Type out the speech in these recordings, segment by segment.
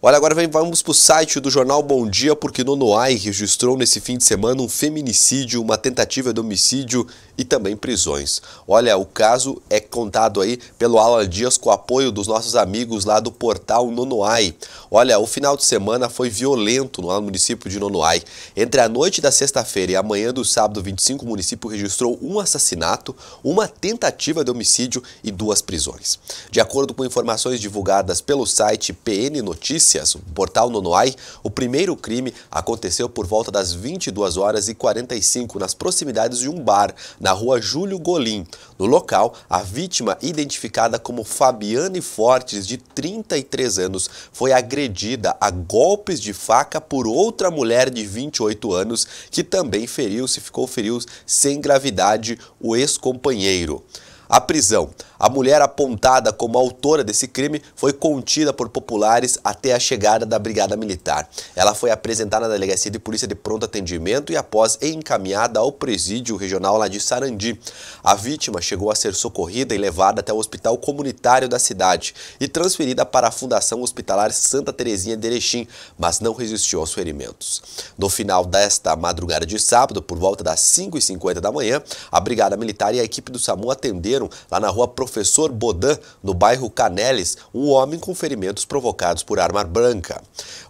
Olha, agora vamos para o site do jornal Bom Dia, porque Nonoai registrou nesse fim de semana um feminicídio, uma tentativa de homicídio e também prisões. Olha, o caso é contado aí pelo Alan Dias com o apoio dos nossos amigos lá do portal Nonoai. Olha, o final de semana foi violento lá no município de Nonoai. Entre a noite da sexta-feira e a manhã do sábado 25, o município registrou um assassinato, uma tentativa de homicídio e duas prisões. De acordo com informações divulgadas pelo site PN Notícias, o portal Nonoai, o primeiro crime aconteceu por volta das 22 horas e 45 nas proximidades de um bar na rua Júlio Golim. No local, a vítima, identificada como Fabiane Fortes, de 33 anos, foi agredida a golpes de faca por outra mulher de 28 anos, que também feriu-se, ficou feriu sem gravidade, o ex-companheiro à prisão. A mulher apontada como autora desse crime foi contida por populares até a chegada da Brigada Militar. Ela foi apresentada na Delegacia de Polícia de Pronto Atendimento e após encaminhada ao presídio regional lá de Sarandi. A vítima chegou a ser socorrida e levada até o hospital comunitário da cidade e transferida para a Fundação Hospitalar Santa Terezinha de Erechim, mas não resistiu aos ferimentos. No final desta madrugada de sábado, por volta das 5h50 da manhã, a Brigada Militar e a equipe do SAMU atenderam lá na rua Professor Bodan, no bairro Canelis, um homem com ferimentos provocados por arma branca.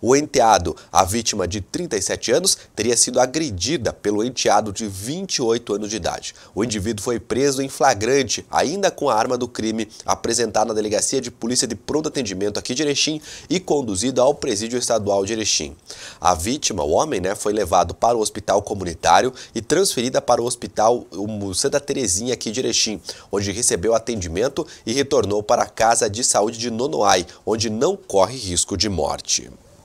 O enteado, a vítima de 37 anos, teria sido agredida pelo enteado de 28 anos de idade. O indivíduo foi preso em flagrante, ainda com a arma do crime, apresentado na Delegacia de Polícia de Pronto Atendimento aqui de Erechim e conduzido ao Presídio Estadual de Erechim. A vítima, o homem, né, foi levado para o hospital comunitário e transferida para o hospital Santa Terezinha aqui de Erechim, onde recebeu atendimento e retornou para a Casa de Saúde de Nonoai, onde não corre risco de morte.